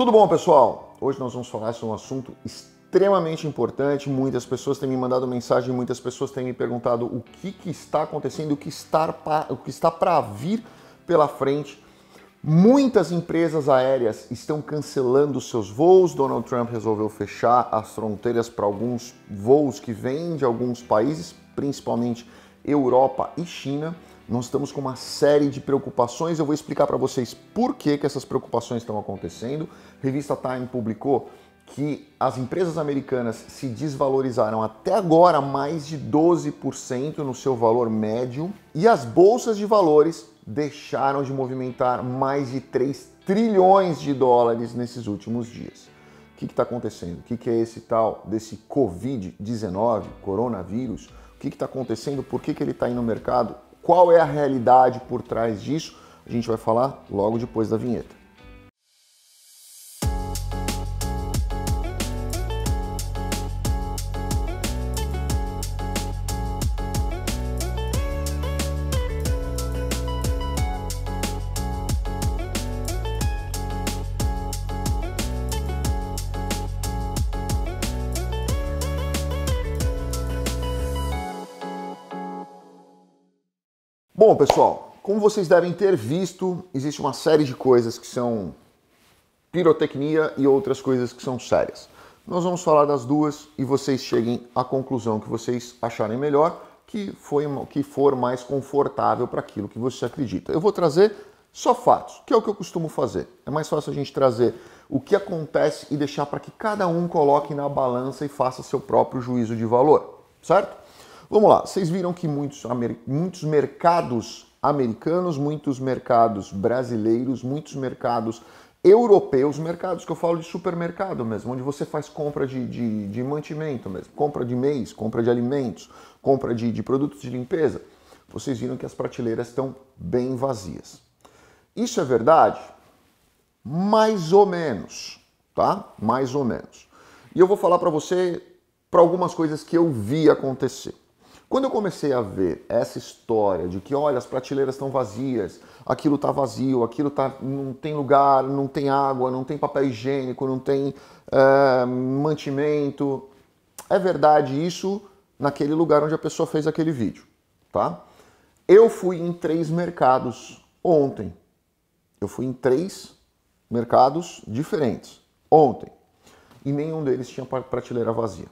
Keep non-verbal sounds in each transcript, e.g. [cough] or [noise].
Tudo bom, pessoal? Hoje nós vamos falar sobre um assunto extremamente importante. Muitas pessoas têm me mandado mensagem, muitas pessoas têm me perguntado o que, que está acontecendo, o que está para vir pela frente. Muitas empresas aéreas estão cancelando seus voos. Donald Trump resolveu fechar as fronteiras para alguns voos que vêm de alguns países, principalmente Europa e China. Nós estamos com uma série de preocupações, eu vou explicar para vocês por que, que essas preocupações estão acontecendo. A revista Time publicou que as empresas americanas se desvalorizaram até agora mais de 12% no seu valor médio e as bolsas de valores deixaram de movimentar mais de 3 trilhões de dólares nesses últimos dias. O que está acontecendo? O que, que, é esse tal desse Covid-19, coronavírus? O que está acontecendo? Por que, que ele está aí no mercado? qual é a realidade por trás disso, a gente vai falar logo depois da vinheta. pessoal, como vocês devem ter visto, existe uma série de coisas que são pirotecnia e outras coisas que são sérias. Nós vamos falar das duas e vocês cheguem à conclusão que vocês acharem melhor, que, foi, que for mais confortável para aquilo que você acredita. Eu vou trazer só fatos, que é o que eu costumo fazer. É mais fácil a gente trazer o que acontece e deixar para que cada um coloque na balança e faça seu próprio juízo de valor, certo? Vamos lá, vocês viram que muitos, muitos mercados americanos, muitos mercados brasileiros, muitos mercados europeus, mercados que eu falo de supermercado mesmo, onde você faz compra de, de, de mantimento mesmo, compra de mês, compra de alimentos, compra de, de produtos de limpeza, vocês viram que as prateleiras estão bem vazias. Isso é verdade? Mais ou menos, tá? Mais ou menos. E eu vou falar para você para algumas coisas que eu vi acontecer. Quando eu comecei a ver essa história de que, olha, as prateleiras estão vazias, aquilo está vazio, aquilo tá, não tem lugar, não tem água, não tem papel higiênico, não tem é, mantimento. É verdade isso naquele lugar onde a pessoa fez aquele vídeo, tá? Eu fui em três mercados ontem. Eu fui em três mercados diferentes ontem. E nenhum deles tinha prateleira vazia.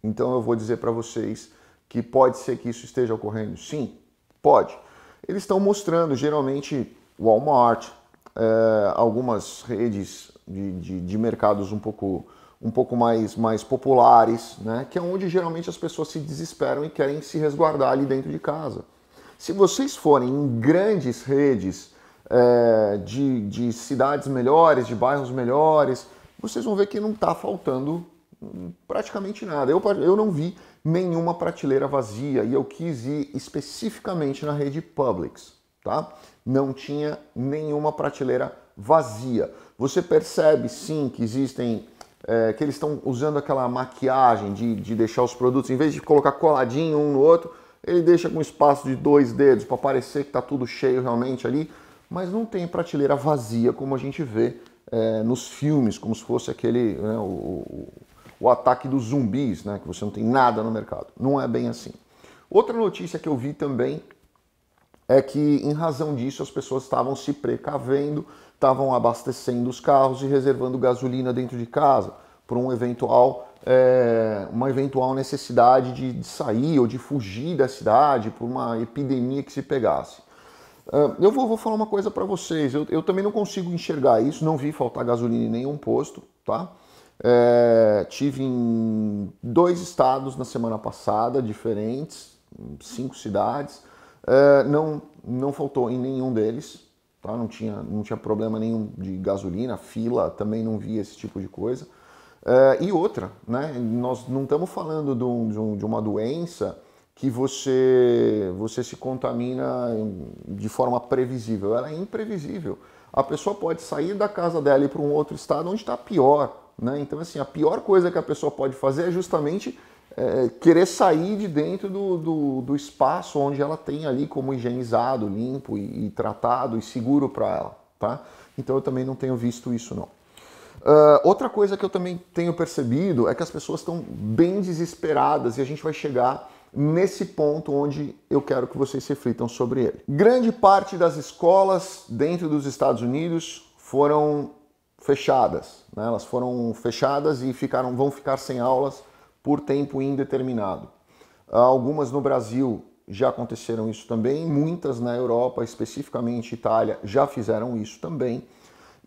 Então eu vou dizer para vocês que pode ser que isso esteja ocorrendo? Sim, pode. Eles estão mostrando, geralmente, Walmart, é, algumas redes de, de, de, mercados um pouco, um pouco mais, mais populares, né? que é onde geralmente as pessoas se desesperam e querem se resguardar ali dentro de casa. Se vocês forem em grandes redes é, de, de cidades melhores, de bairros melhores, vocês vão ver que não está faltando praticamente nada. Eu, eu não vi nenhuma prateleira vazia e eu quis ir especificamente na rede Publix, tá? Não tinha nenhuma prateleira vazia. Você percebe sim que existem é, que eles estão usando aquela maquiagem de, de deixar os produtos, em vez de colocar coladinho um no outro, ele deixa com espaço de dois dedos para parecer que está tudo cheio realmente ali, mas não tem prateleira vazia como a gente vê é, nos filmes, como se fosse aquele né, o, o ataque dos zumbis, né? que você não tem nada no mercado. Não é bem assim. Outra notícia que eu vi também é que, em razão disso, as pessoas estavam se precavendo, estavam abastecendo os carros e reservando gasolina dentro de casa para um eventual, é, uma eventual necessidade de, de, sair ou de fugir da cidade por uma epidemia que se pegasse. Eh, eu vou, vou, falar uma coisa para vocês, eu, eu também não consigo enxergar isso, não vi faltar gasolina em nenhum posto, tá? É, tive em dois estados na semana passada, diferentes, cinco cidades. É, não, não faltou em nenhum deles, tá? não, tinha, não tinha problema nenhum de gasolina, fila, também não vi esse tipo de coisa. É, e outra, né? nós não estamos falando de, um, de uma doença que você, você se contamina de forma previsível, ela é imprevisível. A pessoa pode sair da casa dela e ir para um outro estado onde está pior, né? Então, assim, a pior coisa que a pessoa pode fazer é justamente é, querer sair de dentro do, do, do, espaço onde ela tem ali como higienizado, limpo e, e tratado e seguro para ela. Tá? Então, eu também não tenho visto isso, não. Uh, outra coisa que eu também tenho percebido é que as pessoas estão bem desesperadas e a gente vai chegar nesse ponto onde eu quero que vocês reflitam sobre ele. Grande parte das escolas dentro dos Estados Unidos foram fechadas. Né? Elas foram fechadas e ficaram, vão ficar sem aulas por tempo indeterminado. Algumas no Brasil já aconteceram isso também, muitas na Europa, especificamente Itália, já fizeram isso também.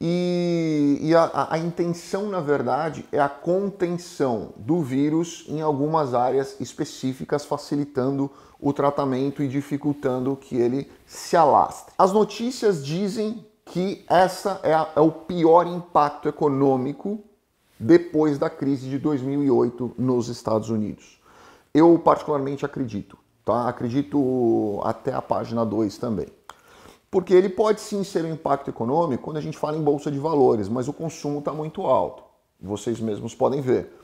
E, e a, a, intenção, na verdade, é a contenção do vírus em algumas áreas específicas, facilitando o tratamento e dificultando que ele se alastre. As notícias dizem que essa é, a, é o pior impacto econômico depois da crise de 2008 nos Estados Unidos. Eu particularmente acredito, tá? Acredito até a página 2 também. Porque ele pode sim ser um impacto econômico quando a gente fala em bolsa de valores, mas o consumo está muito alto. Vocês mesmos podem ver.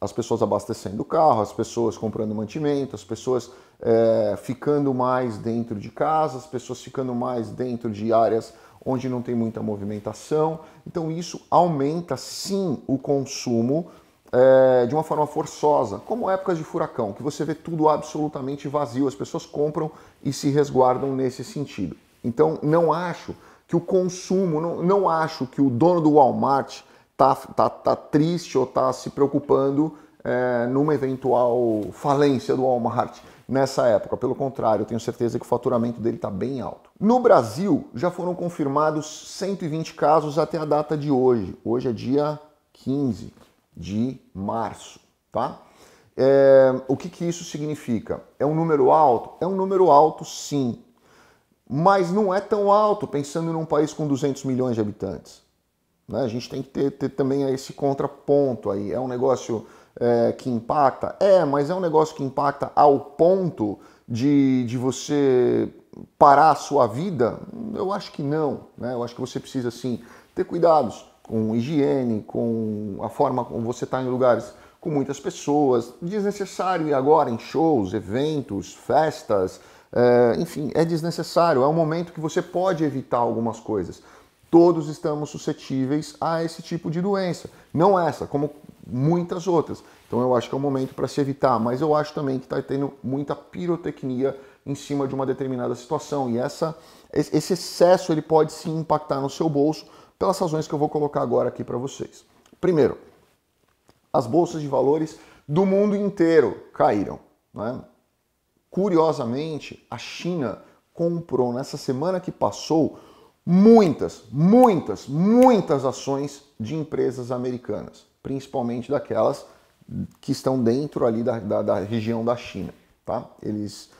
As pessoas abastecendo o carro, as pessoas comprando mantimento, as pessoas é, ficando mais dentro de casa, as pessoas ficando mais dentro de áreas onde não tem muita movimentação. Então isso aumenta sim o consumo é, de uma forma forçosa, como épocas de furacão, que você vê tudo absolutamente vazio, as pessoas compram e se resguardam nesse sentido. Então não acho que o consumo, não, não acho que o dono do Walmart tá, tá, tá triste ou tá se preocupando é, numa eventual falência do Walmart nessa época. Pelo contrário, eu tenho certeza que o faturamento dele está bem alto. No Brasil, já foram confirmados 120 casos até a data de hoje. Hoje é dia 15 de março, tá? É, o que, que isso significa? É um número alto? É um número alto, sim. Mas não é tão alto pensando num país com 200 milhões de habitantes. Né? A gente tem que ter, ter também esse contraponto aí. É um negócio é, que impacta? É, mas é um negócio que impacta ao ponto de, de você parar a sua vida? Eu acho que não. Né? Eu acho que você precisa, sim, ter cuidados com higiene, com a forma como você está em lugares com muitas pessoas. Desnecessário ir agora em shows, eventos, festas, é, enfim, é desnecessário. É um momento que você pode evitar algumas coisas. Todos estamos suscetíveis a esse tipo de doença. Não essa, como muitas outras. Então eu acho que é um momento para se evitar, mas eu acho também que está tendo muita pirotecnia em cima de uma determinada situação e essa, esse excesso ele pode se impactar no seu bolso pelas razões que eu vou colocar agora aqui para vocês. Primeiro, as bolsas de valores do mundo inteiro caíram. Né? Curiosamente, a China comprou nessa semana que passou muitas, muitas, muitas ações de empresas americanas principalmente daquelas que estão dentro ali da, da, da região da China. Tá? Eles,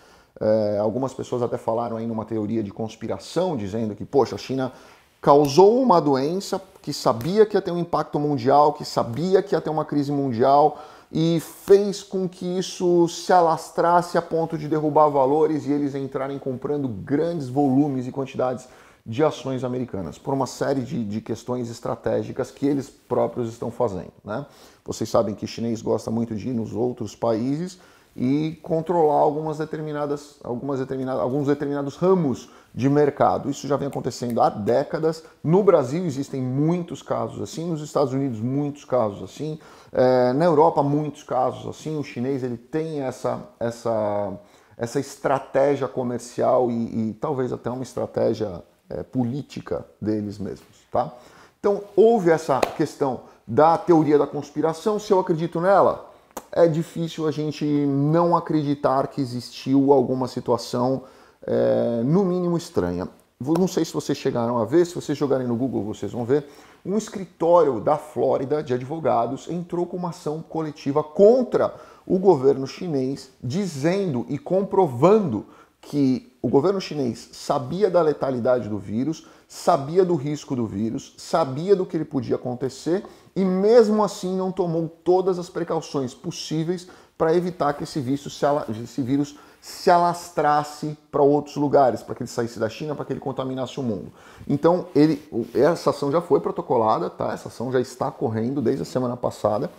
é, algumas pessoas até falaram aí numa teoria de conspiração, dizendo que, poxa, a China causou uma doença que sabia que ia ter um impacto mundial, que sabia que ia ter uma crise mundial e fez com que isso se alastrasse a ponto de derrubar valores e eles entrarem comprando grandes volumes e quantidades de ações americanas, por uma série de, de questões estratégicas que eles próprios estão fazendo. Né? Vocês sabem que chinês gosta muito de ir nos outros países e controlar algumas determinadas, algumas determinadas, alguns determinados ramos de mercado. Isso já vem acontecendo há décadas. No Brasil existem muitos casos assim, nos Estados Unidos muitos casos assim, é, na Europa muitos casos assim. O chinês ele tem essa, essa, essa estratégia comercial e, e talvez até uma estratégia é, política deles mesmos. Tá? Então, houve essa questão da teoria da conspiração, se eu acredito nela, é difícil a gente não acreditar que existiu alguma situação, é, no mínimo, estranha. Não sei se vocês chegaram a ver, se vocês jogarem no Google, vocês vão ver. Um escritório da Flórida de advogados entrou com uma ação coletiva contra o governo chinês, dizendo e comprovando que o governo chinês sabia da letalidade do vírus, sabia do risco do vírus, sabia do que ele podia acontecer e mesmo assim não tomou todas as precauções possíveis para evitar que esse vírus se, esse vírus se alastrasse para outros lugares, para que ele saísse da China, para que ele contaminasse o mundo. Então, ele, essa ação já foi protocolada, tá? Essa ação já está correndo desde a semana passada.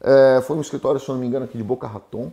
É, foi um escritório, se não me engano, aqui de Boca Raton,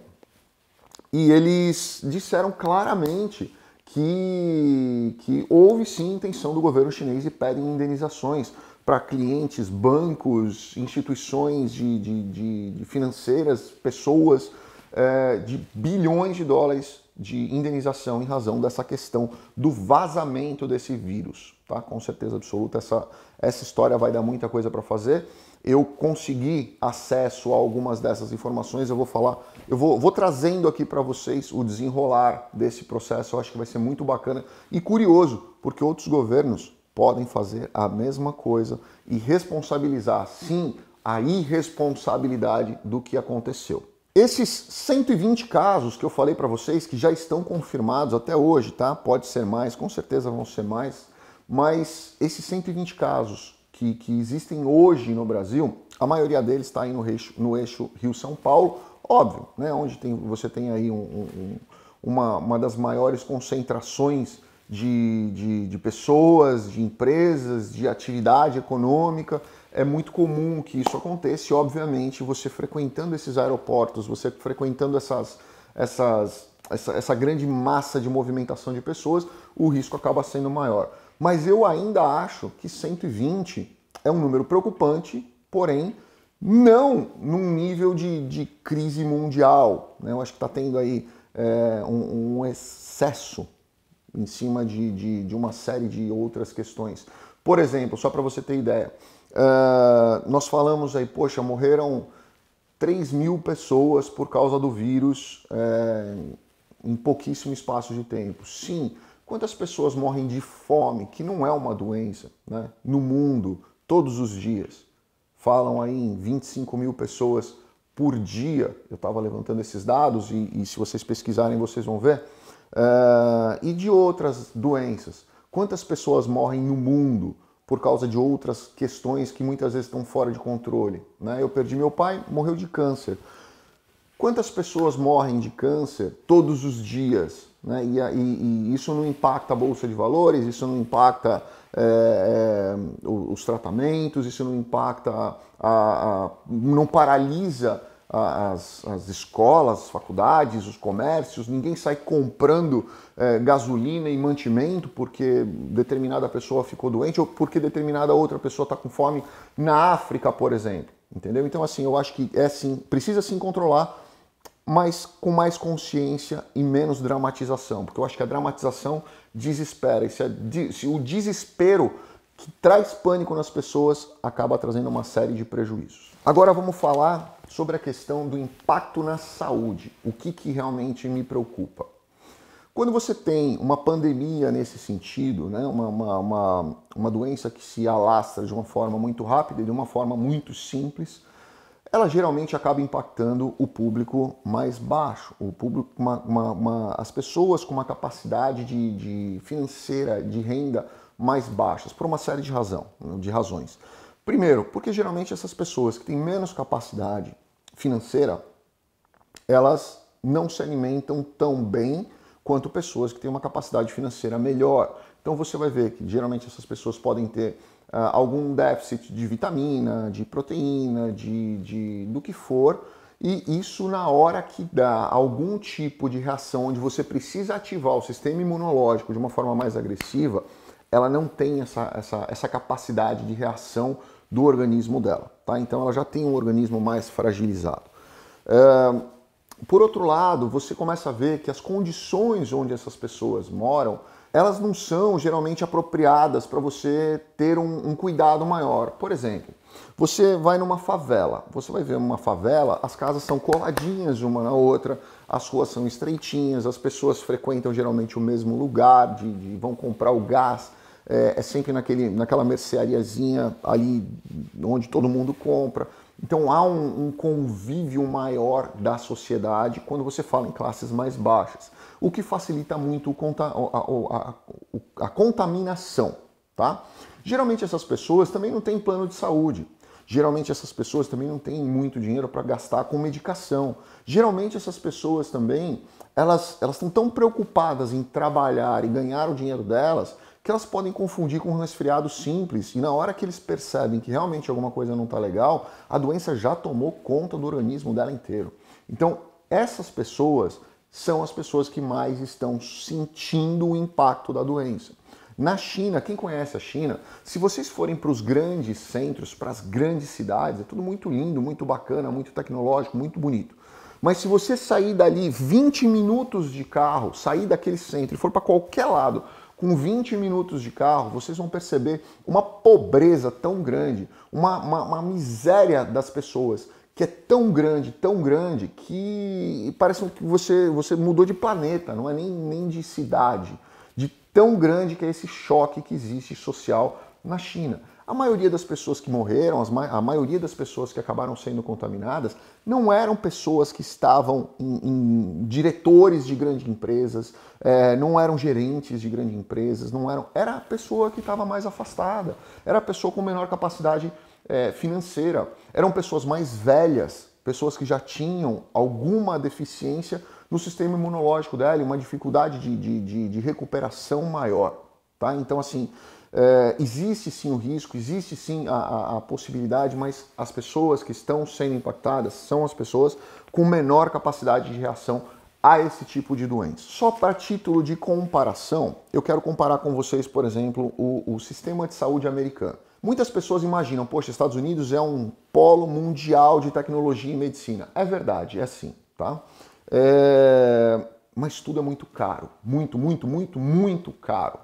e eles disseram claramente que, que houve sim intenção do governo chinês e pedem indenizações para clientes, bancos, instituições de, de, de financeiras, pessoas é, de bilhões de dólares de indenização em razão dessa questão do vazamento desse vírus, tá? Com certeza absoluta, essa, essa história vai dar muita coisa para fazer. Eu consegui acesso a algumas dessas informações, eu vou falar, eu vou, vou trazendo aqui para vocês o desenrolar desse processo, eu acho que vai ser muito bacana e curioso, porque outros governos podem fazer a mesma coisa e responsabilizar, sim, a irresponsabilidade do que aconteceu. Esses 120 casos que eu falei para vocês que já estão confirmados até hoje, tá? Pode ser mais, com certeza vão ser mais, mas esses 120 casos que, que existem hoje no Brasil, a maioria deles está aí no eixo, no eixo Rio-São Paulo, óbvio, né? Onde tem, você tem aí um, um, uma, uma das maiores concentrações de, de, de pessoas, de empresas, de atividade econômica é muito comum que isso aconteça e, obviamente, você frequentando esses aeroportos, você frequentando essas, essas, essa, essa grande massa de movimentação de pessoas, o risco acaba sendo maior. Mas eu ainda acho que 120 é um número preocupante, porém, não num nível de, de crise mundial. Né? Eu acho que está tendo aí é, um, um, excesso em cima de, de, de uma série de outras questões. Por exemplo, só para você ter ideia, ah, nós falamos aí, poxa, morreram 3 mil pessoas por causa do vírus é, em pouquíssimo espaço de tempo. Sim, quantas pessoas morrem de fome, que não é uma doença, né? no mundo, todos os dias? Falam aí em 25 mil pessoas por dia. Eu estava levantando esses dados e, e, se vocês pesquisarem vocês vão ver. Uh, e de outras doenças. Quantas pessoas morrem no mundo? por causa de outras questões que muitas vezes estão fora de controle. Né? Eu perdi meu pai, morreu de câncer. Quantas pessoas morrem de câncer todos os dias? Né? E, e, e, isso não impacta a bolsa de valores, isso não impacta é, é, os tratamentos, isso não impacta, a, a, não paralisa as, as escolas, as faculdades, os comércios, ninguém sai comprando é, gasolina e mantimento porque determinada pessoa ficou doente ou porque determinada outra pessoa está com fome na África, por exemplo. Entendeu? Então, assim, eu acho que é sim, precisa se controlar, mas com mais consciência e menos dramatização, porque eu acho que a dramatização desespera. E se, a, se o desespero que traz pânico nas pessoas acaba trazendo uma série de prejuízos. Agora vamos falar sobre a questão do impacto na saúde, o que, que realmente me preocupa. Quando você tem uma pandemia nesse sentido, né, uma, uma, uma, uma doença que se alastra de uma forma muito rápida e de uma forma muito simples, ela geralmente acaba impactando o público mais baixo, o público, uma, uma, uma, as pessoas com uma capacidade de, de financeira, de renda mais baixas, por uma série de, razão, de razões. Primeiro, porque geralmente essas pessoas que têm menos capacidade financeira, elas não se alimentam tão bem quanto pessoas que têm uma capacidade financeira melhor. Então você vai ver que geralmente essas pessoas podem ter uh, algum déficit de vitamina, de proteína, de, de do que for, e isso na hora que dá algum tipo de reação onde você precisa ativar o sistema imunológico de uma forma mais agressiva, ela não tem essa, essa, essa capacidade de reação do organismo dela. Tá? Então ela já tem um organismo mais fragilizado. É, por outro lado, você começa a ver que as condições onde essas pessoas moram, elas não são geralmente apropriadas para você ter um, um cuidado maior. Por exemplo, você vai numa favela, você vai ver uma favela, as casas são coladinhas uma na outra, as ruas são estreitinhas, as pessoas frequentam geralmente o mesmo lugar, de, de, vão comprar o gás é, é sempre naquele, naquela merceariazinha ali onde todo mundo compra. Então há um, um, convívio maior da sociedade quando você fala em classes mais baixas, o que facilita muito conta, a, a, a, a, contaminação, tá? Geralmente essas pessoas também não têm plano de saúde. Geralmente essas pessoas também não têm muito dinheiro para gastar com medicação. Geralmente essas pessoas também elas elas estão tão preocupadas em trabalhar e ganhar o dinheiro delas que elas podem confundir com um resfriado simples. E na hora que eles percebem que realmente alguma coisa não está legal, a doença já tomou conta do organismo dela inteiro. Então, essas pessoas são as pessoas que mais estão sentindo o impacto da doença. Na China, quem conhece a China, se vocês forem para os grandes centros, para as grandes cidades, é tudo muito lindo, muito bacana, muito tecnológico, muito bonito. Mas se você sair dali 20 minutos de carro, sair daquele centro e for para qualquer lado, com 20 minutos de carro, vocês vão perceber uma pobreza tão grande, uma, uma, uma miséria das pessoas que é tão grande, tão grande, que parece que você, você mudou de planeta, não é nem, nem de cidade. De tão grande que é esse choque que existe social na China. A maioria das pessoas que morreram, a maioria das pessoas que acabaram sendo contaminadas, não eram pessoas que estavam em, em diretores de grandes empresas, é, não eram gerentes de grandes empresas, não eram. Era a pessoa que estava mais afastada, era a pessoa com menor capacidade é, financeira, eram pessoas mais velhas, pessoas que já tinham alguma deficiência no sistema imunológico dela, uma dificuldade de, de, de, de recuperação maior. Tá? Então, assim, é, existe sim o risco, existe sim a, a, a, possibilidade, mas as pessoas que estão sendo impactadas são as pessoas com menor capacidade de reação a esse tipo de doença. Só para título de comparação, eu quero comparar com vocês, por exemplo, o, o sistema de saúde americano. Muitas pessoas imaginam, poxa, Estados Unidos é um polo mundial de tecnologia e medicina. É verdade, é sim, tá? É... Mas tudo é muito caro, muito, muito, muito, muito caro.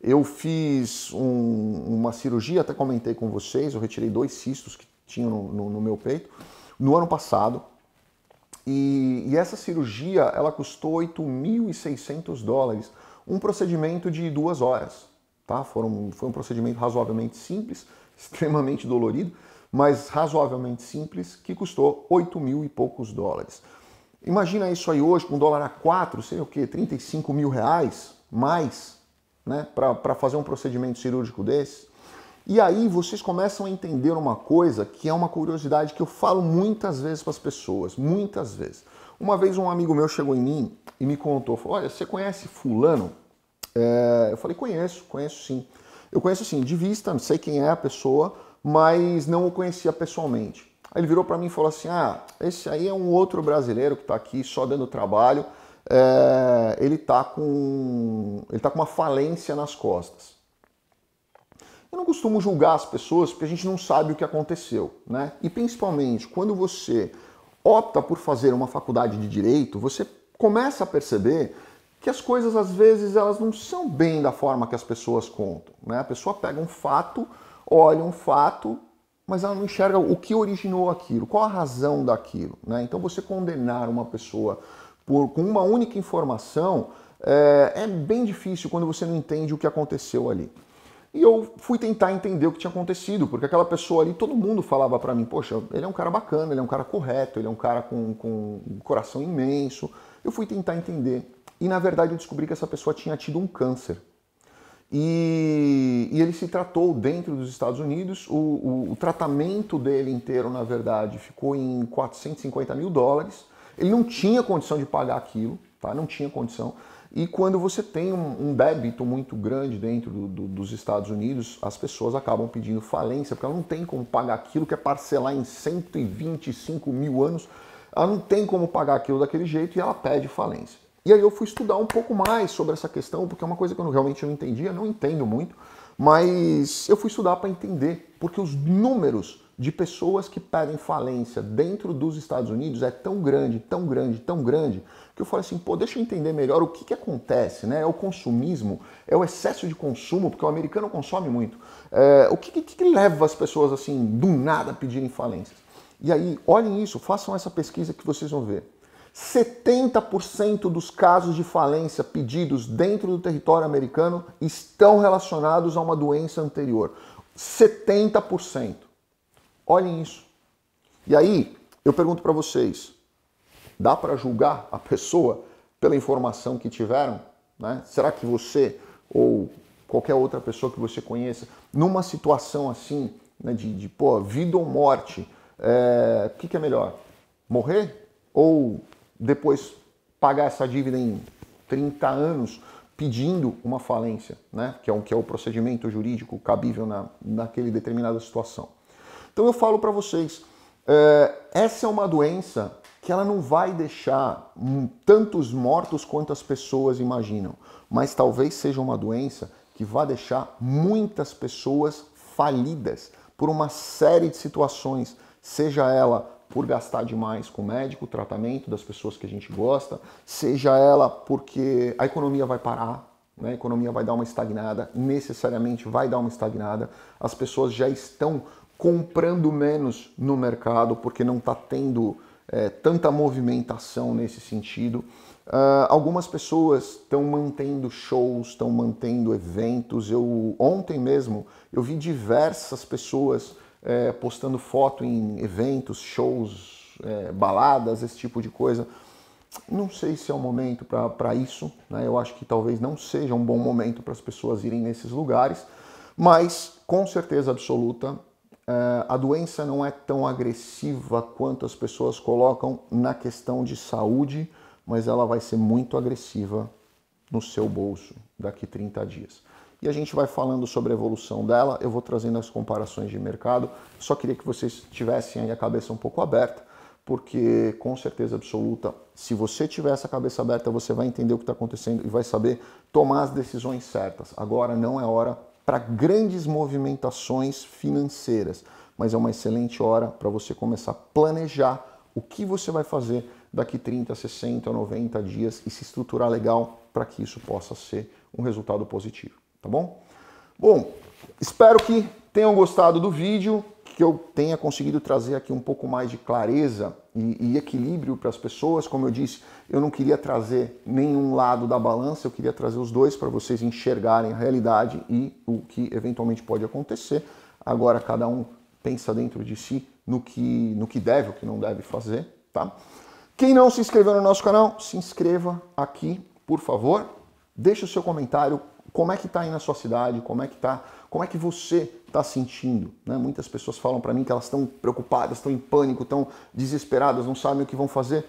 Eu fiz um, uma cirurgia, até comentei com vocês, eu retirei dois cistos que tinham no, no, no meu peito no ano passado. E, e essa cirurgia ela custou 8.600 dólares, um procedimento de duas horas. Tá? Foram, foi um procedimento razoavelmente simples, [laughs] extremamente dolorido, mas razoavelmente simples, que custou 8 mil e poucos dólares. Imagina isso aí hoje, com um dólar a 4, sei o quê, 35 mil reais mais né, para fazer um procedimento cirúrgico desse. E aí vocês começam a entender uma coisa que é uma curiosidade que eu falo muitas vezes para as pessoas, muitas vezes. Uma vez um amigo meu chegou em mim e me contou, falou, olha, você conhece fulano? É... eu falei, conheço, conheço sim. Eu conheço sim, de vista, não sei quem é a pessoa, mas não o conhecia pessoalmente. Aí ele virou para mim e falou assim, ah, esse aí é um outro brasileiro que está aqui só dando trabalho, é, ele está com, ele tá com uma falência nas costas. Eu não costumo julgar as pessoas porque a gente não sabe o que aconteceu, né? E principalmente quando você opta por fazer uma faculdade de direito, você começa a perceber que as coisas às vezes elas não são bem da forma que as pessoas contam, né? A pessoa pega um fato, olha um fato, mas ela não enxerga o que originou aquilo, qual a razão daquilo, né? Então você condenar uma pessoa por, com uma única informação, é, é bem difícil quando você não entende o que aconteceu ali. E eu fui tentar entender o que tinha acontecido, porque aquela pessoa ali, todo mundo falava para mim, poxa, ele é um cara bacana, ele é um cara correto, ele é um cara com, com um coração imenso. Eu fui tentar entender. E na verdade eu descobri que essa pessoa tinha tido um câncer. E, e ele se tratou dentro dos Estados Unidos. O, o, o tratamento dele inteiro, na verdade, ficou em 450 mil dólares. Ele não tinha condição de pagar aquilo, tá? Não tinha condição. E quando você tem um, um débito muito grande dentro do, do, dos Estados Unidos, as pessoas acabam pedindo falência, porque ela não tem como pagar aquilo que é parcelar em 125 mil anos. Ela não tem como pagar aquilo daquele jeito e ela pede falência. E aí eu fui estudar um pouco mais sobre essa questão, porque é uma coisa que eu realmente não entendia, não entendo muito, mas eu fui estudar para entender, porque os números de pessoas que pedem falência dentro dos Estados Unidos é tão grande, tão grande, tão grande, que eu falo assim, pô, deixa eu entender melhor o que, que acontece, né? É o consumismo, é o excesso de consumo, porque o americano consome muito. É, o que, que, que leva as pessoas, assim, do nada a pedirem falências? E aí, olhem isso, façam essa pesquisa que vocês vão ver. 70% dos casos de falência pedidos dentro do território americano estão relacionados a uma doença anterior. 70%. Olhem isso. E aí, eu pergunto para vocês, dá para julgar a pessoa pela informação que tiveram? Né? Será que você ou qualquer outra pessoa que você conheça, numa situação assim, né, de, de pô, vida ou morte, é, o é, que, que é melhor? Morrer ou depois pagar essa dívida em 30 anos pedindo uma falência, né? que, é o, que é o procedimento jurídico cabível na, naquele determinada situação? Então eu falo para vocês, eh, essa é uma doença que ela não vai deixar hum, tantos mortos quanto as pessoas imaginam, mas talvez seja uma doença que vá deixar muitas pessoas falidas por uma série de situações, seja ela por gastar demais com médico, tratamento das pessoas que a gente gosta, seja ela porque a economia vai parar, né? a economia vai dar uma estagnada, necessariamente vai dar uma estagnada, as pessoas já estão comprando menos no mercado porque não está tendo é, tanta movimentação nesse sentido. Uh, algumas pessoas estão mantendo shows, estão mantendo eventos. Eu ontem mesmo eu vi diversas pessoas é, postando foto em eventos, shows, é, baladas, esse tipo de coisa. Não sei se é o momento para isso. Né? Eu acho que talvez não seja um bom momento para as pessoas irem nesses lugares, mas com certeza absoluta eh, a doença não é tão agressiva quanto as pessoas colocam na questão de saúde, mas ela vai ser muito agressiva no seu bolso daqui 30 dias. E a gente vai falando sobre a evolução dela, eu vou trazendo as comparações de mercado. Só queria que vocês tivessem aí a cabeça um pouco aberta, porque com certeza absoluta, se você tiver essa cabeça aberta, você vai entender o que está acontecendo e vai saber tomar as decisões certas. Agora não é hora para grandes movimentações financeiras, mas é uma excelente hora para você começar a planejar o que você vai fazer daqui 30, 60, 90 dias e se estruturar legal para que isso possa ser um resultado positivo, tá bom? Bom, espero que tenham gostado do vídeo, que eu tenha conseguido trazer aqui um pouco mais de clareza e, e equilíbrio para as pessoas. Como eu disse, eu não queria trazer nenhum lado da balança, eu queria trazer os dois para vocês enxergarem a realidade e o que eventualmente pode acontecer. Agora cada um pensa dentro de si no que, no que deve, o que não deve fazer, tá? Quem não se inscreveu no nosso canal, se inscreva aqui, por favor. Deixe o seu comentário, como é que está aí na sua cidade? Como é que tá? Como é que você está sentindo? Né? Muitas pessoas falam para mim que elas estão preocupadas, estão em pânico, estão desesperadas, não sabem o que vão fazer.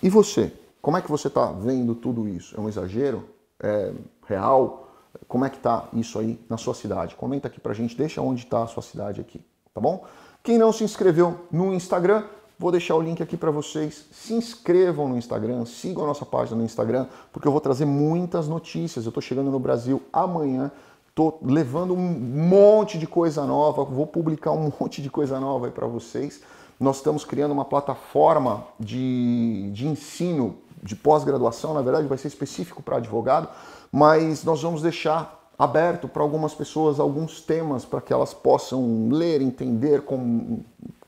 E você? Como é que você está vendo tudo isso? É um exagero? É real? Como é que está isso aí na sua cidade? Comenta aqui para a gente, deixa onde está a sua cidade aqui, tá bom? Quem não se inscreveu no Instagram, Vou deixar o link aqui para vocês. Se inscrevam no Instagram, sigam a nossa página no Instagram, porque eu vou trazer muitas notícias. Eu estou chegando no Brasil amanhã, estou levando um monte de coisa nova, vou publicar um [laughs] monte de coisa nova aí para vocês. Nós estamos criando uma plataforma de, de ensino de pós-graduação, na verdade vai ser específico para advogado, mas nós vamos deixar aberto para algumas pessoas alguns temas para que elas possam ler, entender, com,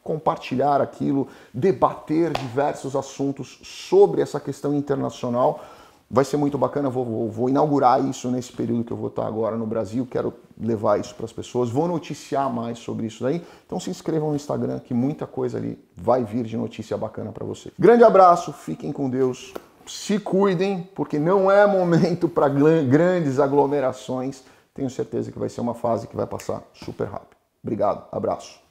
compartilhar aquilo, debater diversos assuntos sobre essa questão internacional. Vai ser muito bacana, vou, vou, vou, inaugurar isso nesse período que eu vou estar agora no Brasil, quero levar isso para as pessoas, vou noticiar mais sobre isso daí. Então se inscrevam no Instagram que muita coisa ali vai vir de notícia bacana para vocês. Grande abraço, fiquem com Deus, se cuidem, porque não é momento para grandes aglomerações. Tenho certeza que vai ser uma fase que vai passar super rápido. Obrigado, abraço.